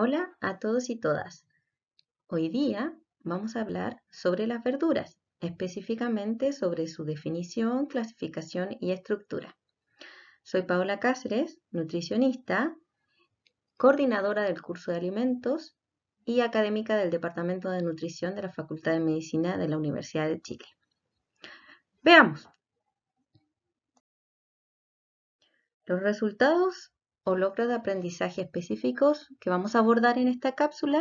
Hola a todos y todas. Hoy día vamos a hablar sobre las verduras, específicamente sobre su definición, clasificación y estructura. Soy Paola Cáceres, nutricionista, coordinadora del curso de alimentos y académica del Departamento de Nutrición de la Facultad de Medicina de la Universidad de Chile. Veamos. Los resultados o logros de aprendizaje específicos que vamos a abordar en esta cápsula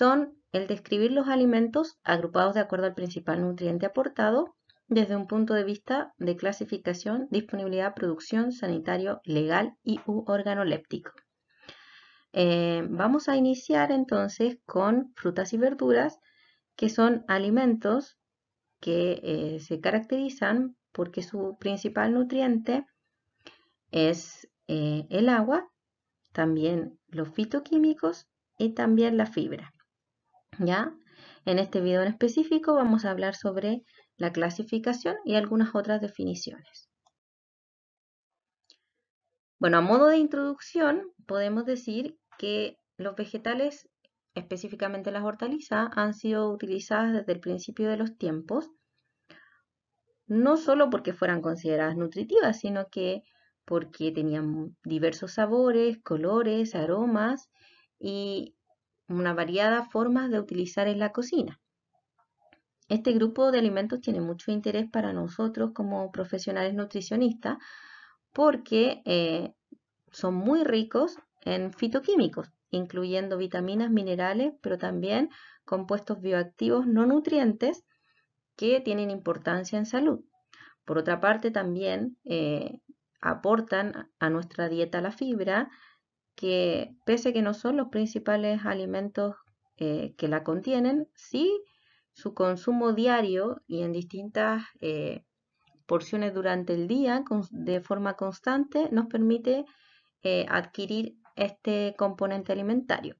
son el describir los alimentos agrupados de acuerdo al principal nutriente aportado desde un punto de vista de clasificación, disponibilidad, producción, sanitario, legal y u organoléptico. Eh, vamos a iniciar entonces con frutas y verduras, que son alimentos que eh, se caracterizan porque su principal nutriente es eh, el agua, también los fitoquímicos y también la fibra. ¿Ya? En este video en específico vamos a hablar sobre la clasificación y algunas otras definiciones. Bueno, a modo de introducción, podemos decir que los vegetales, específicamente las hortalizas, han sido utilizadas desde el principio de los tiempos, no solo porque fueran consideradas nutritivas, sino que porque tenían diversos sabores, colores, aromas y una variada formas de utilizar en la cocina. Este grupo de alimentos tiene mucho interés para nosotros como profesionales nutricionistas porque eh, son muy ricos en fitoquímicos, incluyendo vitaminas, minerales, pero también compuestos bioactivos no nutrientes que tienen importancia en salud. Por otra parte, también eh, aportan a nuestra dieta la fibra, que pese que no son los principales alimentos eh, que la contienen, sí su consumo diario y en distintas eh, porciones durante el día de forma constante nos permite eh, adquirir este componente alimentario.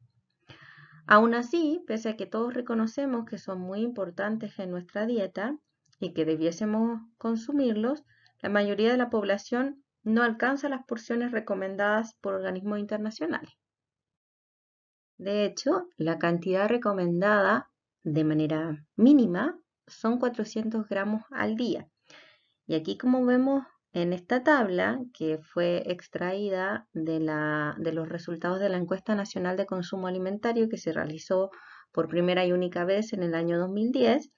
Aún así, pese a que todos reconocemos que son muy importantes en nuestra dieta y que debiésemos consumirlos, la mayoría de la población no alcanza las porciones recomendadas por organismos internacionales. De hecho, la cantidad recomendada de manera mínima son 400 gramos al día. Y aquí como vemos en esta tabla, que fue extraída de, los resultados de la encuesta nacional de consumo alimentario que se realizó por primera y única vez en el año 2010,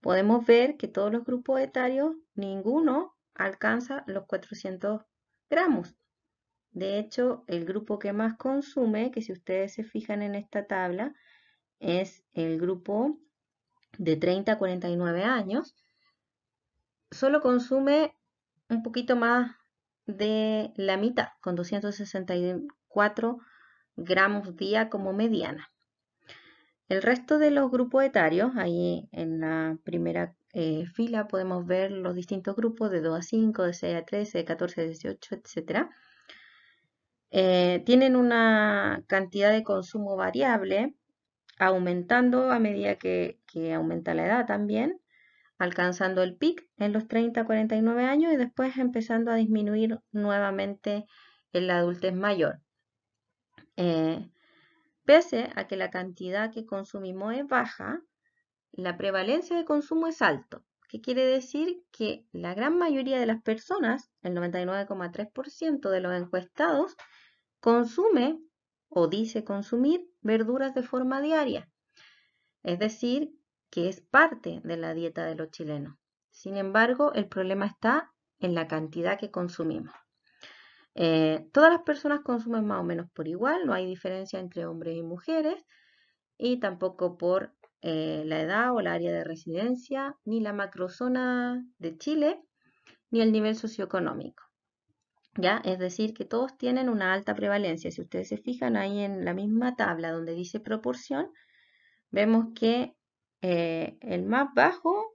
podemos ver que todos los grupos etarios, ninguno alcanza los 400 gramos. De hecho, el grupo que más consume, que si ustedes se fijan en esta tabla, es el grupo de 30 a 49 años, solo consume un poquito más de la mitad, con 264 gramos día como mediana. El resto de los grupos etarios, ahí en la primera eh, fila podemos ver los distintos grupos de 2 a 5, de 6 a 13, de 14 a 18, etc. Eh, tienen una cantidad de consumo variable, aumentando a medida que, aumenta la edad también, alcanzando el pic en los 30 a 49 años y después empezando a disminuir nuevamente en la adultez mayor. Eh, pese a que la cantidad que consumimos es baja, la prevalencia de consumo es alto, que quiere decir que la gran mayoría de las personas, el 99,3% de los encuestados, consume o dice consumir verduras de forma diaria. Es decir, que es parte de la dieta de los chilenos. Sin embargo, el problema está en la cantidad que consumimos. Eh, todas las personas consumen más o menos por igual, no hay diferencia entre hombres y mujeres y tampoco por eh, la edad o el área de residencia, ni la macrozona de Chile, ni el nivel socioeconómico. ¿Ya? Es decir, que todos tienen una alta prevalencia. Si ustedes se fijan ahí en la misma tabla donde dice proporción, vemos que eh, el más bajo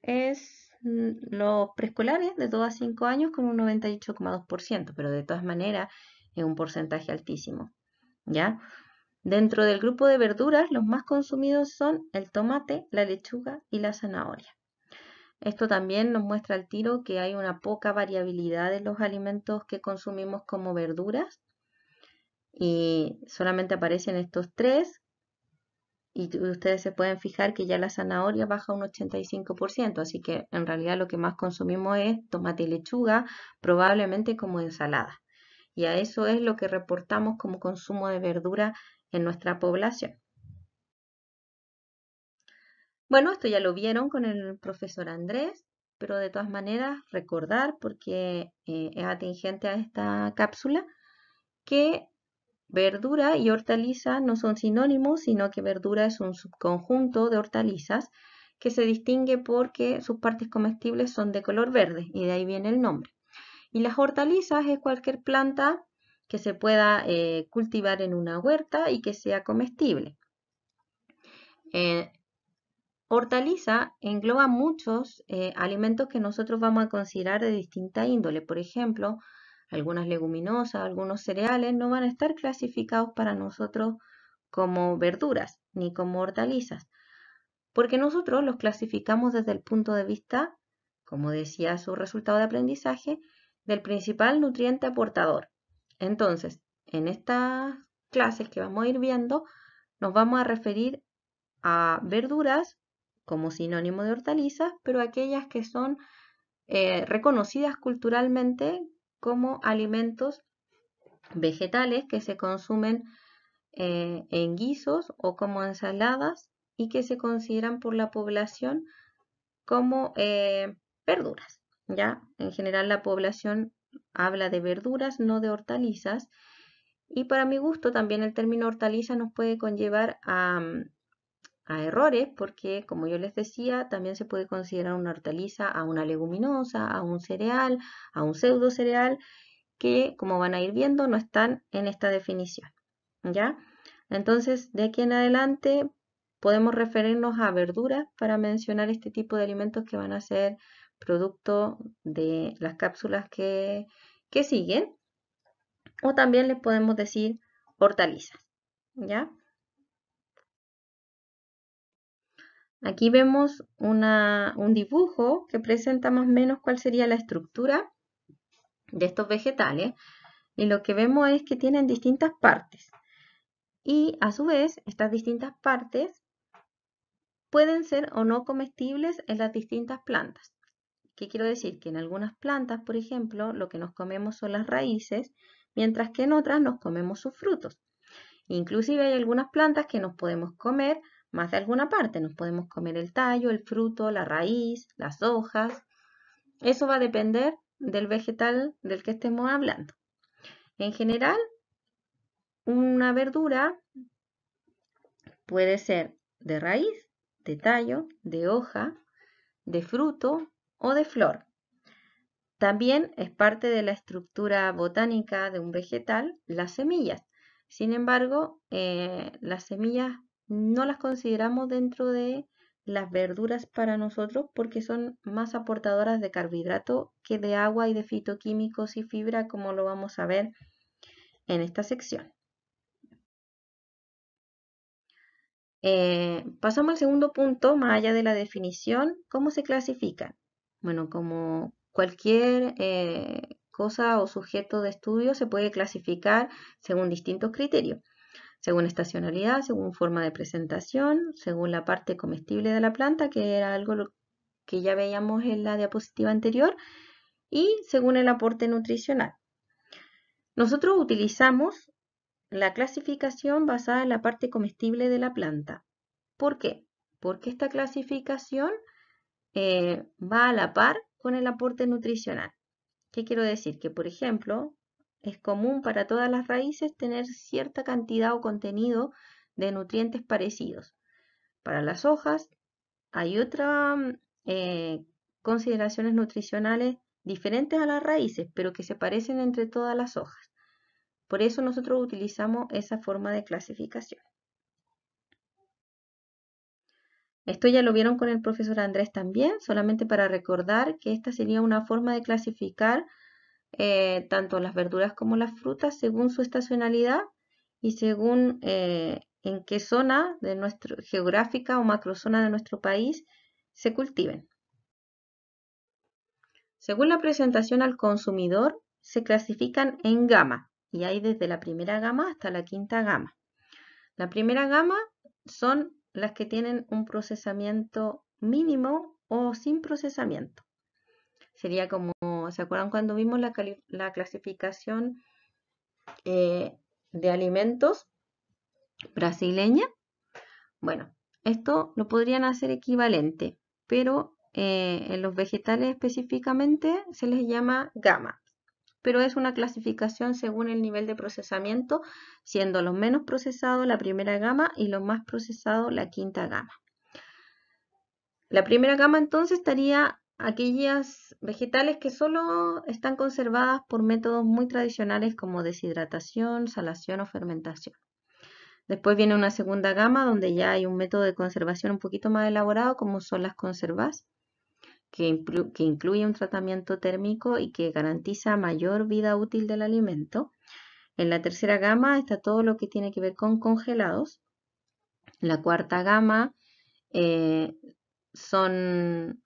es mm, los preescolares de 2 a 5 años con un 98,2%, pero de todas maneras es un porcentaje altísimo. ¿Ya? Dentro del grupo de verduras, los más consumidos son el tomate, la lechuga y la zanahoria. Esto también nos muestra al tiro que hay una poca variabilidad en los alimentos que consumimos como verduras y solamente aparecen estos tres y ustedes se pueden fijar que ya la zanahoria baja un 85%, así que en realidad lo que más consumimos es tomate y lechuga, probablemente como ensalada. Y a eso es lo que reportamos como consumo de verdura en nuestra población. Bueno, esto ya lo vieron con el profesor Andrés, pero de todas maneras recordar, porque eh, es atingente a esta cápsula, que verdura y hortaliza no son sinónimos, sino que verdura es un subconjunto de hortalizas que se distingue porque sus partes comestibles son de color verde y de ahí viene el nombre. Y las hortalizas es cualquier planta que se pueda eh, cultivar en una huerta y que sea comestible. Eh, hortaliza engloba muchos eh, alimentos que nosotros vamos a considerar de distinta índole. Por ejemplo, algunas leguminosas, algunos cereales no van a estar clasificados para nosotros como verduras ni como hortalizas, porque nosotros los clasificamos desde el punto de vista, como decía su resultado de aprendizaje, del principal nutriente aportador. Entonces, en estas clases que vamos a ir viendo, nos vamos a referir a verduras como sinónimo de hortalizas, pero aquellas que son eh, reconocidas culturalmente como alimentos vegetales que se consumen eh, en guisos o como ensaladas y que se consideran por la población como eh, verduras. Ya, en general la población habla de verduras, no de hortalizas. Y para mi gusto también el término hortaliza nos puede conllevar a, mm, a errores porque, como yo les decía, también se puede considerar una hortaliza a una leguminosa, a un cereal, a un pseudo cereal, que como van a ir viendo no están en esta definición. ¿Ya? Entonces, de aquí en adelante podemos referirnos a verduras para mencionar este tipo de alimentos que van a ser producto de las cápsulas que, siguen. O también le podemos decir hortalizas. ¿Ya? Aquí vemos un dibujo que presenta más o menos cuál sería la estructura de estos vegetales. Y lo que vemos es que tienen distintas partes. Y a su vez, estas distintas partes pueden ser o no comestibles en las distintas plantas quiero decir? Que en algunas plantas, por ejemplo, lo que nos comemos son las raíces, mientras que en otras nos comemos sus frutos. Inclusive hay algunas plantas que nos podemos comer más de alguna parte. Nos podemos comer el tallo, el fruto, la raíz, las hojas. Eso va a depender del vegetal del que estemos hablando. En general, una verdura puede ser de raíz, de tallo, de hoja, de fruto o de flor. También es parte de la estructura botánica de un vegetal las semillas. Sin embargo, eh, las semillas no las consideramos dentro de las verduras para nosotros porque son más aportadoras de carbohidrato que de agua y de fitoquímicos y fibra como lo vamos a ver en esta sección. Eh, pasamos al segundo punto, más allá de la definición, ¿cómo se clasifica bueno, como cualquier eh, cosa o sujeto de estudio se puede clasificar según distintos criterios, según estacionalidad, según forma de presentación, según la parte comestible de la planta, que era algo que ya veíamos en la diapositiva anterior, y según el aporte nutricional. Nosotros utilizamos la clasificación basada en la parte comestible de la planta. ¿Por qué? Porque esta clasificación eh, va a la par con el aporte nutricional. ¿Qué quiero decir? Que, por ejemplo, es común para todas las raíces tener cierta cantidad o contenido de nutrientes parecidos. Para las hojas hay otras mm, eh, consideraciones nutricionales diferentes a las raíces, pero que se parecen entre todas las hojas. Por eso nosotros utilizamos esa forma de clasificación. Esto ya lo vieron con el profesor Andrés también, solamente para recordar que esta sería una forma de clasificar eh, tanto las verduras como las frutas según su estacionalidad y según eh, en qué zona de nuestro, geográfica o macrozona de nuestro país se cultiven. Según la presentación al consumidor, se clasifican en gama y hay desde la primera gama hasta la quinta gama. La primera gama son las que tienen un procesamiento mínimo o sin procesamiento. Sería como, ¿se acuerdan cuando vimos la, clasificación eh, de alimentos brasileña? Bueno, esto lo podrían hacer equivalente, pero eh, en los vegetales específicamente se les llama gama pero es una clasificación según el nivel de procesamiento, siendo los menos procesados la primera gama y los más procesados la quinta gama. La primera gama entonces estaría aquellas vegetales que solo están conservadas por métodos muy tradicionales como deshidratación, salación o fermentación. Después viene una segunda gama donde ya hay un método de conservación un poquito más elaborado como son las conservas que, incluye un tratamiento térmico y que garantiza mayor vida útil del alimento. En la tercera gama está todo lo que tiene que ver con congelados. La cuarta gama eh, son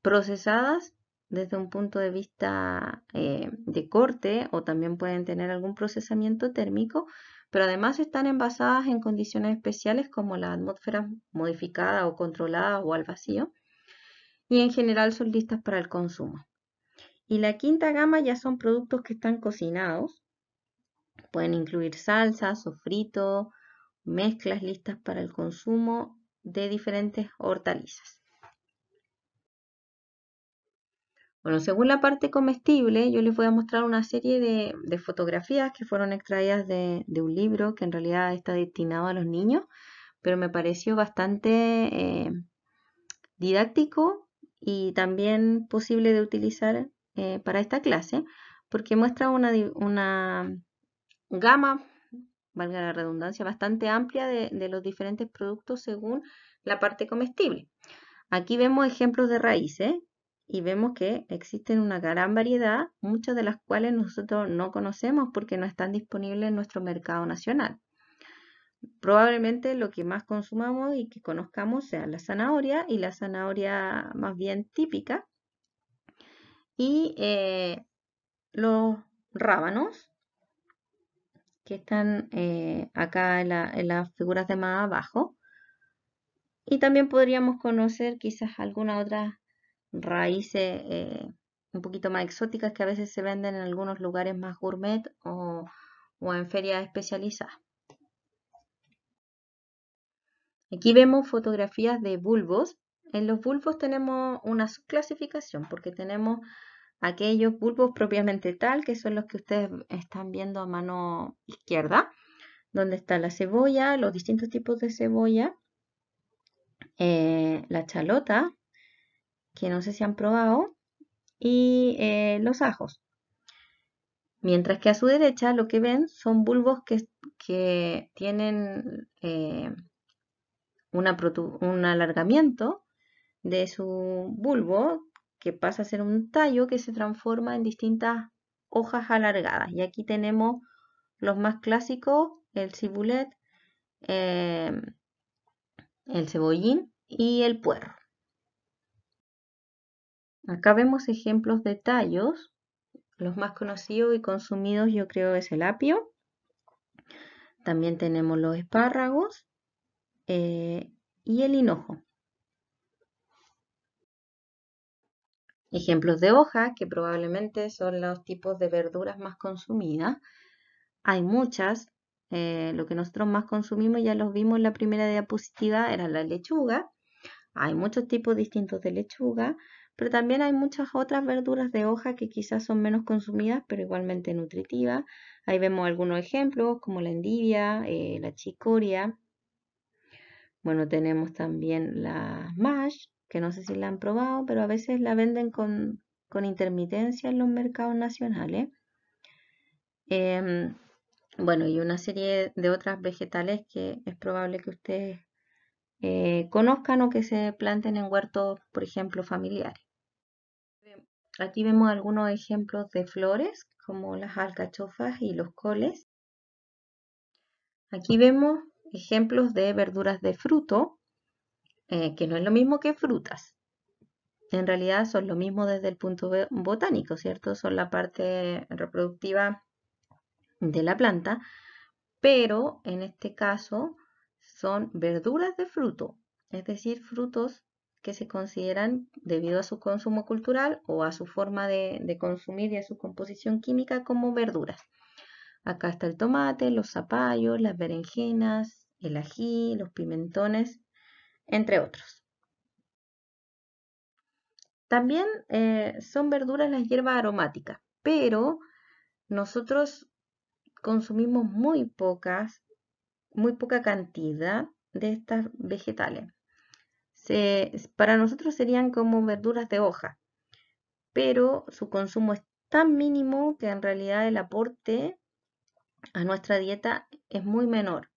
procesadas desde un punto de vista eh, de corte o también pueden tener algún procesamiento térmico, pero además están envasadas en condiciones especiales como la atmósfera modificada o controlada o al vacío y en general son listas para el consumo. Y la quinta gama ya son productos que están cocinados. Pueden incluir salsa, sofrito, mezclas listas para el consumo de diferentes hortalizas. Bueno, según la parte comestible, yo les voy a mostrar una serie de, fotografías que fueron extraídas de, un libro que en realidad está destinado a los niños, pero me pareció bastante eh, didáctico y también posible de utilizar eh, para esta clase porque muestra una, gama, valga la redundancia, bastante amplia de los diferentes productos según la parte comestible. Aquí vemos ejemplos de raíces y vemos que existen una gran variedad, muchas de las cuales nosotros no conocemos porque no están disponibles en nuestro mercado nacional probablemente lo que más consumamos y que conozcamos sea la zanahoria y la zanahoria más bien típica. Y eh, los rábanos, que están eh, acá en, las figuras de más abajo. Y también podríamos conocer quizás algunas otras raíces eh, un poquito más exóticas que a veces se venden en algunos lugares más gourmet o en ferias especializadas. Aquí vemos fotografías de bulbos. En los bulbos tenemos una subclasificación porque tenemos aquellos bulbos propiamente tal, que son los que ustedes están viendo a mano izquierda, donde está la cebolla, los distintos tipos de cebolla, eh, la chalota, que no sé si han probado, y eh, los ajos. Mientras que a su derecha lo que ven son bulbos que, que tienen eh, un alargamiento de su bulbo que pasa a ser un tallo que se transforma en distintas hojas alargadas. Y aquí tenemos los más clásicos, el cibulet, em, el cebollín y el puerro. Acá vemos ejemplos de tallos. Los más conocidos y consumidos yo creo es el apio. También tenemos los espárragos eh, y el hinojo. Ejemplos de hoja, que probablemente son los tipos de verduras más consumidas. Hay muchas. Eh, lo que nosotros más consumimos, ya los vimos en la primera diapositiva, era la lechuga. Hay muchos tipos distintos de lechuga, pero también hay muchas otras verduras de hoja que quizás son menos consumidas, pero igualmente nutritivas. Ahí vemos algunos ejemplos, como la endivia, eh, la chicoria, bueno, tenemos también la mash, que no sé si la han probado, pero a veces la venden con, intermitencia en los mercados nacionales. Em, bueno, y una serie de otras vegetales que es probable que ustedes eh, conozcan o que se planten en huertos, por ejemplo, familiares. Aquí vemos algunos ejemplos de flores, como las alcachofas y los coles. Aquí vemos ejemplos de verduras de fruto, eh, que no es lo mismo que frutas. En realidad son lo mismo desde el punto botánico, ¿cierto? Son la parte reproductiva de la planta, pero en este caso son verduras de fruto, es decir, frutos que se consideran, debido a su consumo cultural o a su forma de consumir y a su composición química, como verduras. Acá está el tomate, los zapallos, las berenjenas, el ají, los pimentones, entre otros. También eh, son verduras las hierbas aromáticas, pero nosotros consumimos muy pocas, muy poca cantidad de estas vegetales. para nosotros serían como verduras de hoja, pero su consumo es tan mínimo que en realidad el aporte a nuestra dieta es muy menor.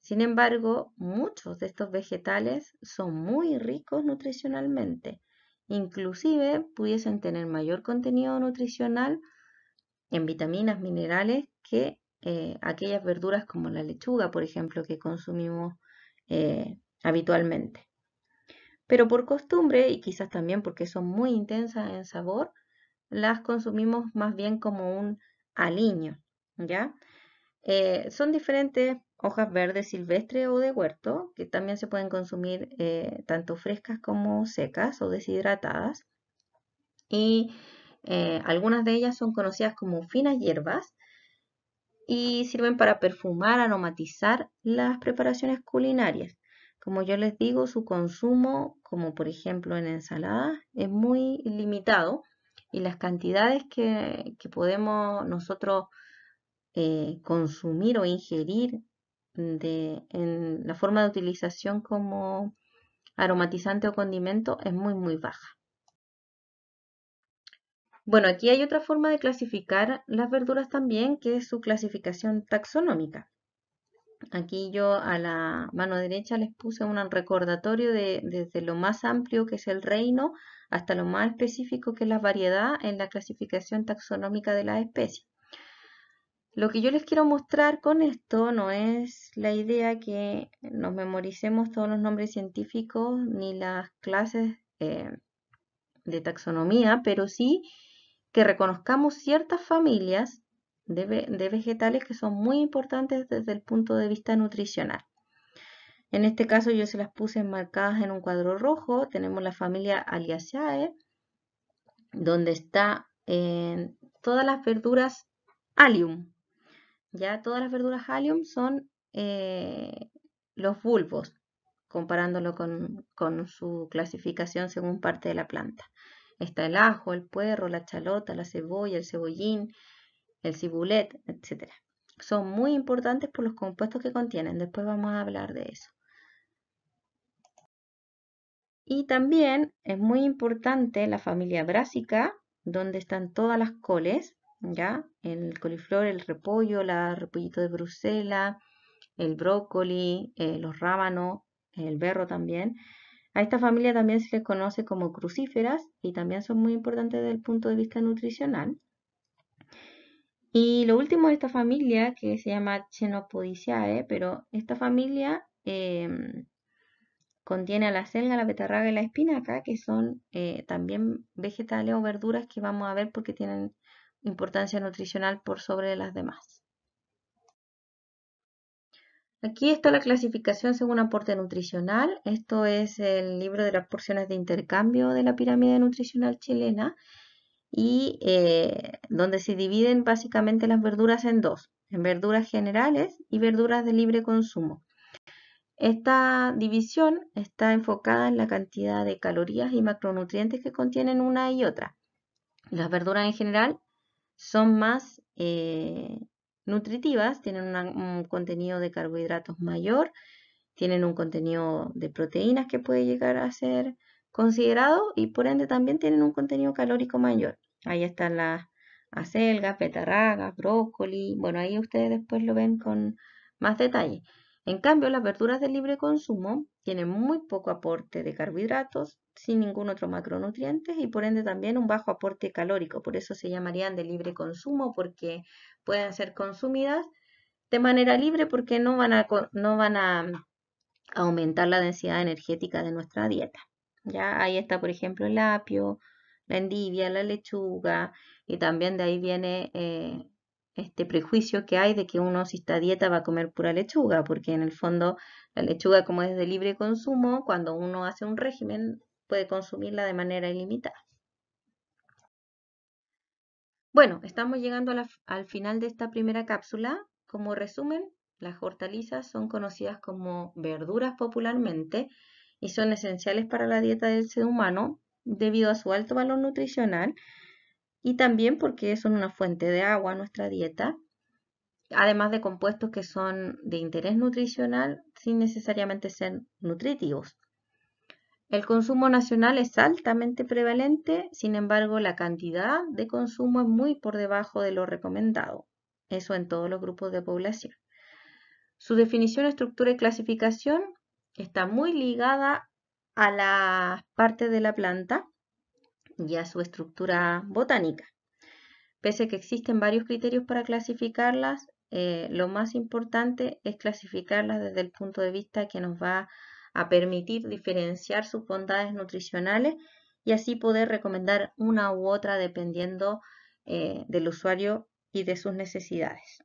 Sin embargo, muchos de estos vegetales son muy ricos nutricionalmente. Inclusive pudiesen tener mayor contenido nutricional en vitaminas, minerales que eh, aquellas verduras como la lechuga, por ejemplo, que consumimos eh, habitualmente. Pero por costumbre, y quizás también porque son muy intensas en sabor, las consumimos más bien como un aliño. ¿ya? Eh, son diferentes hojas verdes silvestres o de huerto, que también se pueden consumir eh, tanto frescas como secas o deshidratadas. Y eh, algunas de ellas son conocidas como finas hierbas y sirven para perfumar, aromatizar las preparaciones culinarias. Como yo les digo, su consumo, como por ejemplo en ensaladas, es muy limitado y las cantidades que, que podemos nosotros eh, consumir o ingerir de, en la forma de utilización como aromatizante o condimento es muy muy baja. Bueno, aquí hay otra forma de clasificar las verduras también, que es su clasificación taxonómica. Aquí yo a la mano derecha les puse un recordatorio de, desde lo más amplio que es el reino hasta lo más específico que es la variedad en la clasificación taxonómica de las especies. Lo que yo les quiero mostrar con esto no es la idea que nos memoricemos todos los nombres científicos ni las clases eh, de taxonomía, pero sí que reconozcamos ciertas familias de, vegetales que son muy importantes desde el punto de vista nutricional. En este caso yo se las puse enmarcadas en un cuadro rojo. Tenemos la familia Aliaceae, donde está en eh, todas las verduras Allium, ya todas las verduras Allium son eh, los bulbos, comparándolo con, con, su clasificación según parte de la planta. Está el ajo, el puerro, la chalota, la cebolla, el cebollín, el cibulet, etc. Son muy importantes por los compuestos que contienen. Después vamos a hablar de eso. Y también es muy importante la familia brásica, donde están todas las coles, ¿ya? El coliflor, el repollo, la repollito de Bruselas, el brócoli, eh, los rábanos, el berro también. A esta familia también se les conoce como crucíferas y también son muy importantes desde el punto de vista nutricional. Y lo último de esta familia, que se llama Chenopodiciae, pero esta familia em, contiene a la selga, la betarraga y la espinaca, que son eh, también vegetales o verduras que vamos a ver porque tienen importancia nutricional por sobre las demás. Aquí está la clasificación según aporte nutricional. Esto es el libro de las porciones de intercambio de la pirámide nutricional chilena y eh, donde se dividen básicamente las verduras en dos, en verduras generales y verduras de libre consumo. Esta división está enfocada en la cantidad de calorías y macronutrientes que contienen una y otra. Las verduras en general son más eh, nutritivas, tienen un contenido de carbohidratos mayor, tienen un contenido de proteínas que puede llegar a ser considerado y por ende también tienen un contenido calórico mayor. Ahí están las acelgas, petarragas, brócoli, bueno, ahí ustedes después lo ven con más detalle. En cambio, las verduras de libre consumo tienen muy poco aporte de carbohidratos, sin ningún otro macronutriente y por ende también un bajo aporte calórico. Por eso se llamarían de libre consumo porque pueden ser consumidas de manera libre porque no van a, no van a mm, aumentar la densidad energética de nuestra dieta. Ya ahí está, por ejemplo, el apio, la endivia, la lechuga y también de ahí viene eh, este prejuicio que hay de que uno si está dieta va a comer pura lechuga, porque en el fondo la lechuga como es de libre consumo, cuando uno hace un régimen puede consumirla de manera ilimitada. Bueno, estamos llegando al final de esta primera cápsula. Como resumen, las hortalizas son conocidas como verduras popularmente y son esenciales para la dieta del ser humano debido a su alto valor nutricional y también porque son una fuente de agua nuestra dieta, además de compuestos que son de interés nutricional sin necesariamente ser nutritivos. El consumo nacional es altamente prevalente, sin embargo la cantidad de consumo es muy por debajo de lo recomendado, eso en todos los grupos de población. Su definición, estructura y clasificación está muy ligada a las partes de la planta y a su estructura botánica. Pese a que existen varios criterios para clasificarlas, eh, lo más importante es clasificarlas desde el punto de vista que nos va a permitir diferenciar sus bondades nutricionales y así poder recomendar una u otra dependiendo eh, del usuario y de sus necesidades.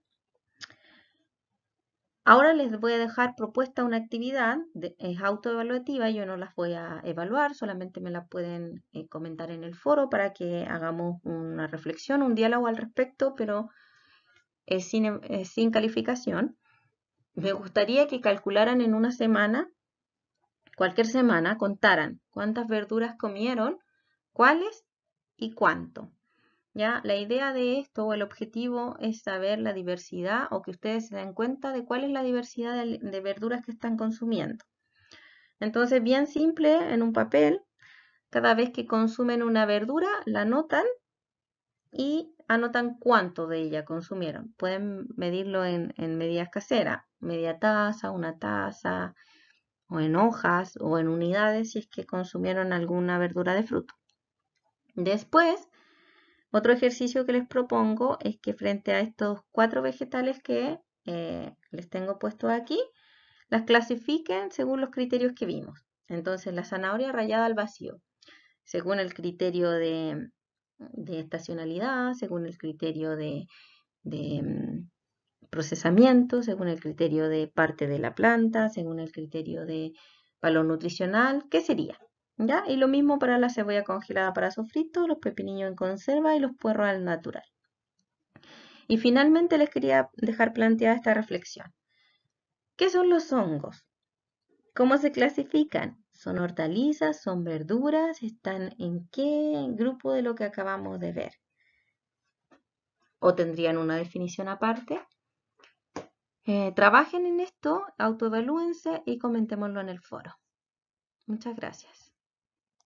Ahora les voy a dejar propuesta una actividad, es autoevaluativa, yo no las voy a evaluar, solamente me la pueden eh, comentar en el foro para que hagamos una reflexión, un diálogo al respecto, pero es sin, sin calificación. Me gustaría que calcularan en una semana, cualquier semana, contaran cuántas verduras comieron, cuáles y cuánto. ¿Ya? La idea de esto o el objetivo es saber la diversidad o que ustedes se den cuenta de cuál es la diversidad de, verduras que están consumiendo. Entonces, bien simple, en un papel, cada vez que consumen una verdura, la anotan y anotan cuánto de ella consumieron. Pueden medirlo en, en medidas caseras, media taza, una taza, o en hojas, o en unidades si es que consumieron alguna verdura de fruto. Después, otro ejercicio que les propongo es que frente a estos cuatro vegetales que eh, les tengo puestos aquí, las clasifiquen según los criterios que vimos. Entonces, la zanahoria rayada al vacío, según el criterio de, estacionalidad, según el criterio de mm, procesamiento, según el criterio de parte de la planta, según el criterio de valor nutricional, ¿qué sería? Y lo mismo para la cebolla congelada para sofrito, los pepinillos en conserva y los puerros al natural. Y finalmente les quería dejar planteada esta reflexión. ¿Qué son los hongos? ¿Cómo se clasifican? ¿Son hortalizas? ¿Son verduras? ¿Están en qué grupo de lo que acabamos de ver? ¿O tendrían una definición aparte? Eh, trabajen en esto, autoevalúense y comentémoslo en el foro. Muchas gracias.